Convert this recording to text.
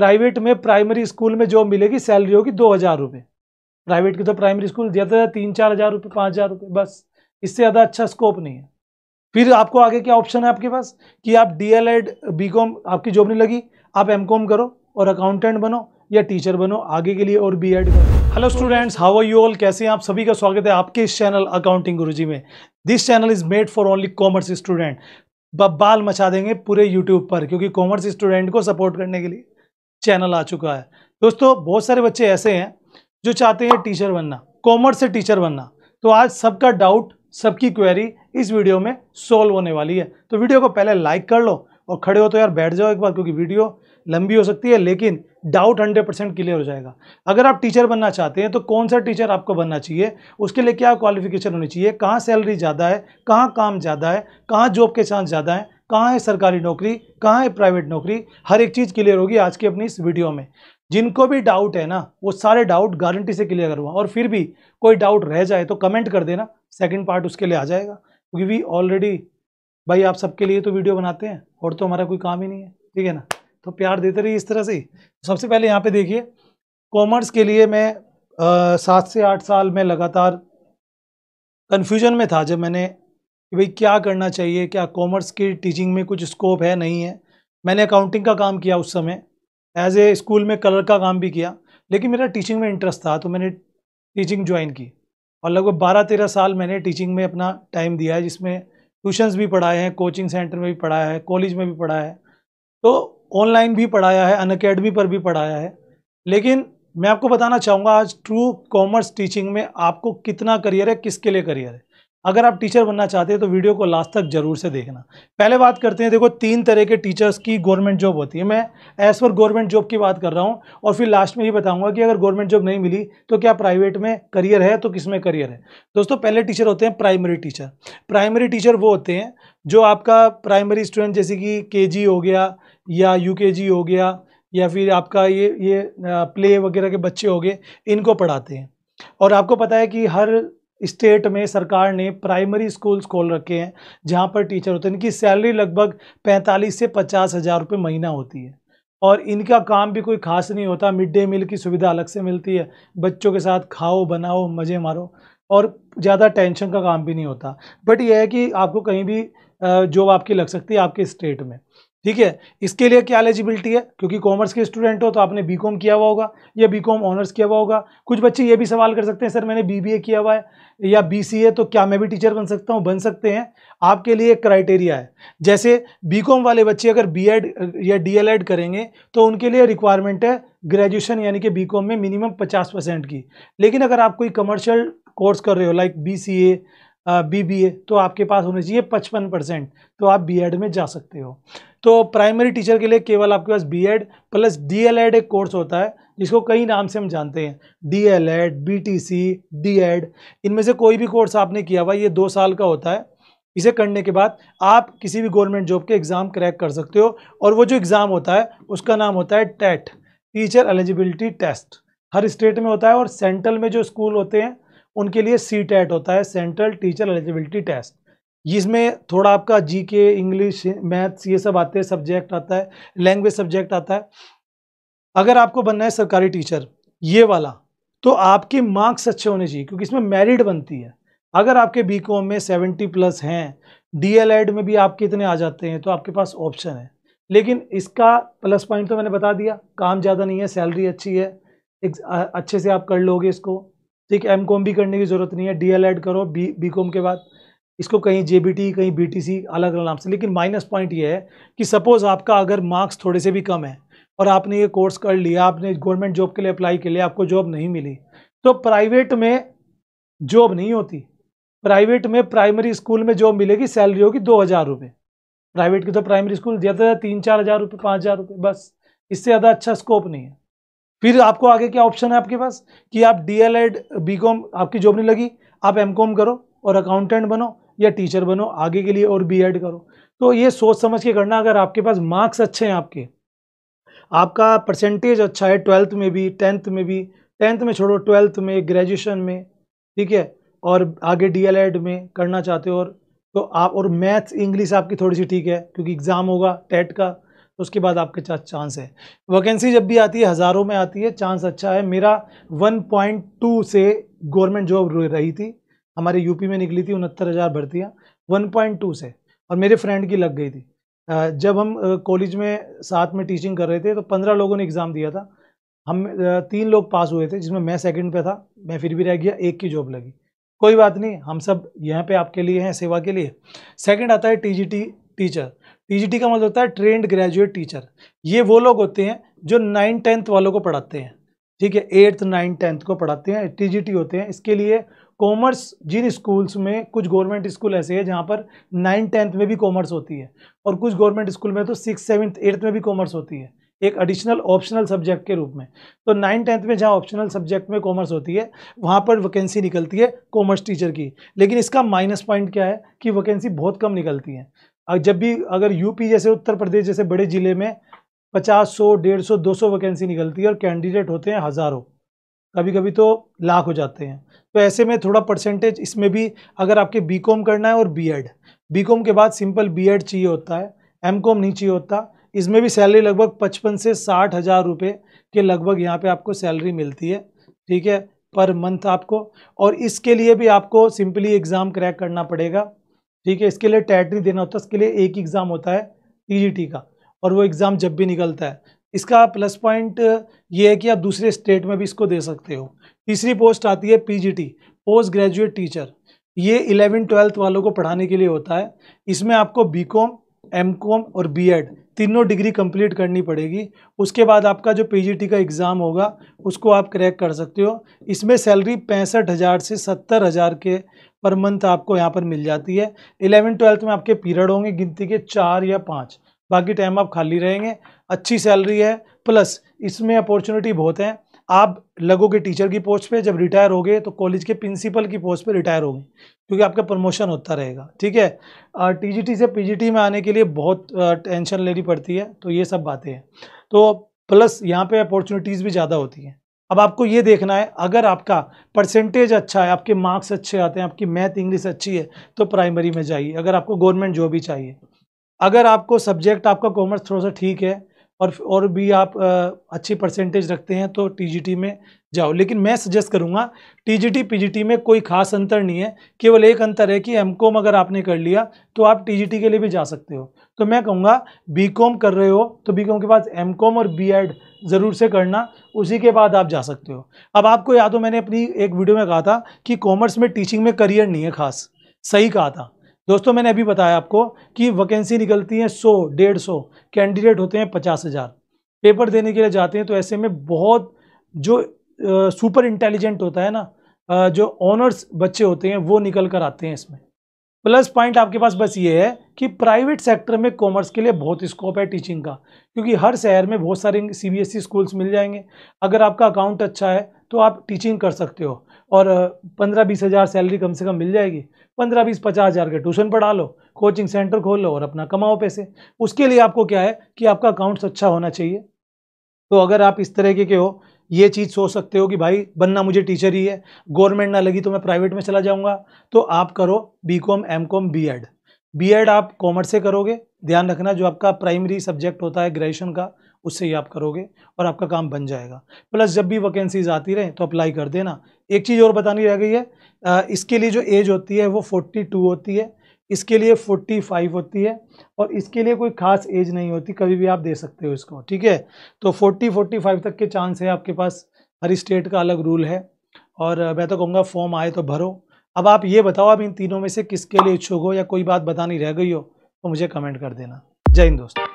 private में primary school में जो मिलेगी सैलरी होगी दो हज़ार रुपये प्राइवेट की तो प्राइमरी स्कूल ज़्यादा ज़्यादा तीन चार हज़ार रुपये पाँच हज़ार रुपये बस इससे ज़्यादा अच्छा स्कोप नहीं है फिर आपको आगे क्या ऑप्शन है आपके पास कि आप D L Ed B com आपकी जॉब नहीं लगी आप एम कॉम करो और अकाउंटेंट बनो या टीचर बनो आगे के लिए और बी एड करो hello students how are you all कैसे हैं आप सभी का स्वागत है आपके इस चैनल अकाउंटिंग गुरुजी में this channel is made for only commerce student बाल मचा देंगे पूरे यूट्यूब पर क्योंकि कॉमर्स स्टूडेंट को सपोर्ट करने के लिए चैनल आ चुका है दोस्तों बहुत सारे बच्चे ऐसे हैं जो चाहते हैं टीचर बनना कॉमर्स से टीचर बनना तो आज सबका डाउट सबकी क्वेरी इस वीडियो में सॉल्व होने वाली है तो वीडियो को पहले लाइक कर लो और खड़े हो तो यार बैठ जाओ एक बार क्योंकि वीडियो लंबी हो सकती है लेकिन डाउट हंड्रेड परसेंट क्लियर हो जाएगा अगर आप टीचर बनना चाहते हैं तो कौन सा टीचर आपको बनना चाहिए उसके लिए क्या क्वालिफिकेशन होनी चाहिए कहाँ सैलरी ज़्यादा है कहाँ काम ज़्यादा है कहाँ जॉब के चांस ज़्यादा हैं कहाँ है सरकारी नौकरी कहाँ है प्राइवेट नौकरी हर एक चीज़ क्लियर होगी आज की अपनी इस वीडियो में जिनको भी डाउट है ना वो सारे डाउट गारंटी से क्लियर करूँगा और फिर भी कोई डाउट रह जाए तो कमेंट कर देना सेकेंड पार्ट उसके लिए आ जाएगा क्योंकि वी ऑलरेडी भाई आप सबके लिए तो वीडियो बनाते हैं और तो हमारा कोई काम ही नहीं है ठीक है ना तो प्यार देते रहिए इस तरह से ही सबसे पहले यहाँ पे देखिए कॉमर्स के लिए मैं सात से आठ साल में लगातार कन्फ्यूजन में था जब मैंने कि भाई क्या करना चाहिए क्या कॉमर्स की टीचिंग में कुछ स्कोप है नहीं है मैंने अकाउंटिंग का काम किया उस समय एज ए स्कूल में कलर का काम भी किया लेकिन मेरा टीचिंग में इंटरेस्ट था तो मैंने टीचिंग ज्वाइन की और लगभग बारह तेरह साल मैंने टीचिंग में अपना टाइम दिया है जिसमें ट्यूशन्स भी पढ़ाए हैं कोचिंग सेंटर में भी पढ़ाया है कॉलेज में भी पढ़ाया है तो ऑनलाइन भी पढ़ाया है अन अकेडमी पर भी पढ़ाया है लेकिन मैं आपको बताना चाहूँगा आज ट्रू कॉमर्स टीचिंग में आपको कितना करियर है किसके लिए करियर है अगर आप टीचर बनना चाहते हैं तो वीडियो को लास्ट तक जरूर से देखना पहले बात करते हैं देखो तीन तरह के टीचर्स की गवर्नमेंट जॉब होती है मैं एज पर गवर्नमेंट जॉब की बात कर रहा हूँ और फिर लास्ट में ये बताऊँगा कि अगर गवर्नमेंट जॉब नहीं मिली तो क्या प्राइवेट में करियर है तो किस में करियर है दोस्तों पहले टीचर होते हैं प्राइमरी टीचर प्राइमरी टीचर वो होते हैं जो आपका प्राइमरी स्टूडेंट जैसे कि के हो गया या यू हो गया या फिर आपका ये ये प्ले वगैरह के बच्चे हो गए इनको पढ़ाते हैं और आपको पता है कि हर स्टेट में सरकार ने प्राइमरी स्कूल्स खोल रखे हैं जहाँ पर टीचर होते हैं इनकी सैलरी लगभग पैंतालीस से पचास हज़ार रुपये महीना होती है और इनका काम भी कोई खास नहीं होता मिड डे मील की सुविधा अलग से मिलती है बच्चों के साथ खाओ बनाओ मज़े मारो और ज़्यादा टेंशन का काम भी नहीं होता बट यह है कि आपको कहीं भी जॉब आपकी लग सकती है आपके स्टेट में ठीक है इसके लिए क्या एलिजिबिलिटी है क्योंकि कॉमर्स के स्टूडेंट हो तो आपने बीकॉम किया हुआ होगा या बीकॉम ऑनर्स किया हुआ होगा कुछ बच्चे ये भी सवाल कर सकते हैं सर मैंने बीबीए किया हुआ है या बीसीए तो क्या मैं भी टीचर बन सकता हूँ बन सकते हैं आपके लिए एक क्राइटेरिया है जैसे बी वाले बच्चे अगर बी या डी करेंगे तो उनके लिए रिक्वायरमेंट है ग्रेजुएशन यानी कि बी में मिनिमम पचास परसेंट की लेकिन अगर आप कोई कमर्शियल कोर्स कर रहे हो लाइक बी बीबीए तो आपके पास होने चाहिए पचपन परसेंट तो आप बीएड में जा सकते हो तो प्राइमरी टीचर के लिए केवल आपके पास बीएड प्लस डीएलएड एक कोर्स होता है जिसको कई नाम से हम जानते हैं डीएलएड बीटीसी डीएड इनमें से कोई भी कोर्स आपने किया हुआ ये दो साल का होता है इसे करने के बाद आप किसी भी गवर्नमेंट जॉब के एग्ज़ाम क्रैक कर सकते हो और वो जो एग्ज़ाम होता है उसका नाम होता है टेट टीचर एलिजिबिलिटी टेस्ट हर स्टेट में होता है और सेंट्रल में जो स्कूल होते हैं उनके लिए सी टेट होता है सेंट्रल टीचर एलिजिबिलिटी टेस्ट इसमें थोड़ा आपका जी के इंग्लिश मैथ्स ये सब आते हैं सब्जेक्ट आता है लैंग्वेज सब्जेक्ट आता है अगर आपको बनना है सरकारी टीचर ये वाला तो आपके मार्क्स अच्छे होने चाहिए क्योंकि इसमें मेरिट बनती है अगर आपके बी कॉम में सेवेंटी प्लस हैं डी में भी आपके इतने आ जाते हैं तो आपके पास ऑप्शन है लेकिन इसका प्लस पॉइंट तो मैंने बता दिया काम ज़्यादा नहीं है सैलरी अच्छी है अच्छे से आप कर लोगे इसको ठीक एम कॉम भी करने की ज़रूरत नहीं है डी एल एड करो बी बी कॉम के बाद इसको कहीं जे बी टी कहीं बी टी सी अलग अलग नाम से लेकिन माइनस पॉइंट ये है कि सपोज़ आपका अगर मार्क्स थोड़े से भी कम है और आपने ये कोर्स कर लिया आपने गवर्नमेंट जॉब के लिए अप्लाई के लिए आपको जॉब नहीं मिली तो प्राइवेट में जॉब नहीं होती प्राइवेट में प्राइमरी स्कूल में जॉब मिलेगी सैलरी होगी दो हज़ार रुपये प्राइवेट की तो प्राइमरी स्कूल ज़्यादा तीन चार हज़ार रुपये पाँच हज़ार रुपये बस इससे ज़्यादा अच्छा स्कोप नहीं है फिर आपको आगे क्या ऑप्शन है आपके पास कि आप D L Ed B com आपकी जॉब नहीं लगी आप एम कॉम करो और अकाउंटेंट बनो या टीचर बनो आगे के लिए और बी एड करो तो ये सोच समझ के करना अगर आपके पास मार्क्स अच्छे हैं आपके आपका परसेंटेज अच्छा है ट्वेल्थ में भी टेंथ में भी टेंथ में छोड़ो ट्वेल्थ में ग्रेजुएशन में ठीक है और आगे एड में करना चाहते हो और तो आप और मैथ्स इंग्लिश आपकी थोड़ी सी ठीक है क्योंकि एग्ज़ाम होगा टेट का उसके बाद आपके पास चांस है वैकेंसी जब भी आती है हज़ारों में आती है चांस अच्छा है मेरा 1.2 से गवर्नमेंट जॉब रही थी हमारे यूपी में निकली थी उनहत्तर हज़ार भर्तियाँ वन से और मेरे फ्रेंड की लग गई थी जब हम कॉलेज में साथ में टीचिंग कर रहे थे तो पंद्रह लोगों ने एग्ज़ाम दिया था हम तीन लोग पास हुए थे जिसमें मैं सेकंड पे था मैं फिर भी रह गया एक की जॉब लगी कोई बात नहीं हम सब यहाँ पे आपके लिए हैं सेवा के लिए सेकंड आता है टीजीटी टीचर टीजीटी का मतलब होता है ट्रेंड ग्रेजुएट टीचर ये वो लोग होते हैं जो नाइन टेंथ वालों को पढ़ाते हैं ठीक है एट्थ नाइन टेंथ को पढ़ाते हैं टीजीटी होते हैं इसके लिए कॉमर्स जिन स्कूल्स में कुछ गवर्नमेंट स्कूल ऐसे हैं जहाँ पर नाइन टेंथ में भी कॉमर्स होती है और कुछ गवर्नमेंट स्कूल में तो सिक्स सेवन्थ एट्थ में भी कॉमर्स होती है एक एडिशनल ऑप्शनल सब्जेक्ट के रूप में तो नाइन टेंथ में जहाँ ऑप्शनल सब्जेक्ट में कॉमर्स होती है वहाँ पर वैकेंसी निकलती है कॉमर्स टीचर की लेकिन इसका माइनस पॉइंट क्या है कि वैकेंसी बहुत कम निकलती है जब भी अगर यूपी जैसे उत्तर प्रदेश जैसे बड़े ज़िले में पचास सौ डेढ़ सौ दो सौ वैकेंसी निकलती है और कैंडिडेट होते हैं हज़ारों कभी कभी तो लाख हो जाते हैं तो ऐसे में थोड़ा परसेंटेज इसमें भी अगर आपके बीकॉम करना है और बीएड बीकॉम के बाद सिंपल बीएड चाहिए होता है एमकॉम नहीं चाहिए होता इसमें भी सैलरी लगभग पचपन से साठ हज़ार रुपये के लगभग यहाँ पे आपको सैलरी मिलती है ठीक है पर मंथ आपको और इसके लिए भी आपको सिंपली एग्ज़ाम क्रैक करना पड़ेगा ठीक है इसके लिए टैटरी देना होता है इसके लिए एक एग्ज़ाम होता है टी e का और वो एग्ज़ाम जब भी निकलता है इसका प्लस पॉइंट ये है कि आप दूसरे स्टेट में भी इसको दे सकते हो तीसरी पोस्ट आती है पीजीटी पोस्ट ग्रेजुएट टीचर ये इलेवन ट्वेल्थ वालों को पढ़ाने के लिए होता है इसमें आपको बीकॉम एमकॉम और बीएड तीनों डिग्री कंप्लीट करनी पड़ेगी उसके बाद आपका जो पीजीटी का एग्ज़ाम होगा उसको आप क्रैक कर सकते हो इसमें सैलरी पैंसठ हज़ार से सत्तर हज़ार के पर मंथ आपको यहाँ पर मिल जाती है इलेवन ट्वेल्थ में आपके पीरियड होंगे गिनती के चार या पाँच बाकी टाइम आप खाली रहेंगे अच्छी सैलरी है प्लस इसमें अपॉर्चुनिटी बहुत है आप लगोगे टीचर की पोस्ट पे जब रिटायर होगे तो कॉलेज के प्रिंसिपल की पोस्ट पे रिटायर होगे क्योंकि आपका प्रमोशन होता रहेगा ठीक है टीजीटी से पीजीटी में आने के लिए बहुत टेंशन लेनी पड़ती है तो ये सब बातें हैं तो प्लस यहाँ पे अपॉर्चुनिटीज़ भी ज़्यादा होती हैं अब आपको ये देखना है अगर आपका परसेंटेज अच्छा है आपके मार्क्स अच्छे आते हैं आपकी मैथ इंग्लिश अच्छी है तो प्राइमरी में जाइए अगर आपको गवर्नमेंट जॉब ही चाहिए अगर आपको सब्जेक्ट आपका कॉमर्स थोड़ा सा ठीक है और और भी आप आ, अच्छी परसेंटेज रखते हैं तो टीजीटी में जाओ लेकिन मैं सजेस्ट करूंगा टीजीटी पीजीटी में कोई खास अंतर नहीं है केवल एक अंतर है कि एमकॉम अगर आपने कर लिया तो आप टीजीटी के लिए भी जा सकते हो तो मैं कहूँगा बीकॉम कर रहे हो तो बीकॉम के बाद एमकॉम और बीएड ज़रूर से करना उसी के बाद आप जा सकते हो अब आपको याद हो तो मैंने अपनी एक वीडियो में कहा था कि कॉमर्स में टीचिंग में करियर नहीं है खास सही कहा था दोस्तों मैंने अभी बताया आपको कि वैकेंसी निकलती है सौ डेढ़ सौ कैंडिडेट होते हैं पचास हज़ार पेपर देने के लिए जाते हैं तो ऐसे में बहुत जो सुपर इंटेलिजेंट होता है ना जो ऑनर्स बच्चे होते हैं वो निकल कर आते हैं इसमें प्लस पॉइंट आपके पास बस ये है कि प्राइवेट सेक्टर में कॉमर्स के लिए बहुत स्कोप है टीचिंग का क्योंकि हर शहर में बहुत सारे सीबीएसई स्कूल्स e मिल जाएंगे अगर आपका अकाउंट अच्छा है तो आप टीचिंग कर सकते हो और पंद्रह बीस हज़ार सैलरी कम से कम मिल जाएगी पंद्रह बीस पचास हज़ार के ट्यूशन पढ़ा लो कोचिंग सेंटर खोल लो और अपना कमाओ पैसे उसके लिए आपको क्या है कि आपका अकाउंट्स अच्छा होना चाहिए तो अगर आप इस तरह के हो ये चीज़ सोच सकते हो कि भाई बनना मुझे टीचर ही है गवर्नमेंट ना लगी तो मैं प्राइवेट में चला जाऊँगा तो आप करो B com M com B Ed B Ed आप कॉमर्स से करोगे ध्यान रखना जो आपका प्राइमरी सब्जेक्ट होता है ग्रेजुएशन का उससे ही आप करोगे और आपका काम बन जाएगा प्लस जब भी वैकेंसीज आती रहें तो अप्लाई कर देना एक चीज़ और बतानी रह गई है इसके लिए जो एज होती है वो फोर्टी टू होती है इसके लिए फोर्टी फाइव होती है और इसके लिए कोई खास एज नहीं होती कभी भी आप दे सकते हो इसको ठीक है तो फोर्टी फोर्टी फाइव तक के चांस है आपके पास हर स्टेट का अलग रूल है और मैं तो कहूँगा फॉर्म आए तो भरो अब आप ये बताओ आप इन तीनों में से किसके लिए इच्छुक हो या कोई बात बतानी रह गई हो तो मुझे कमेंट कर देना जय हिंद दोस्तों